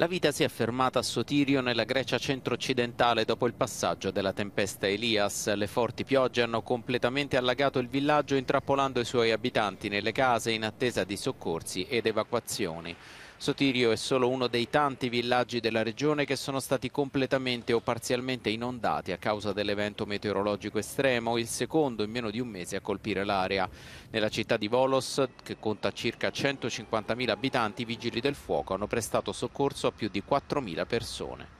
La vita si è fermata a Sotirio nella Grecia centro-occidentale dopo il passaggio della tempesta Elias. Le forti piogge hanno completamente allagato il villaggio intrappolando i suoi abitanti nelle case in attesa di soccorsi ed evacuazioni. Sotirio è solo uno dei tanti villaggi della regione che sono stati completamente o parzialmente inondati a causa dell'evento meteorologico estremo, il secondo in meno di un mese a colpire l'area. Nella città di Volos, che conta circa 150.000 abitanti, i vigili del fuoco hanno prestato soccorso a più di 4.000 persone.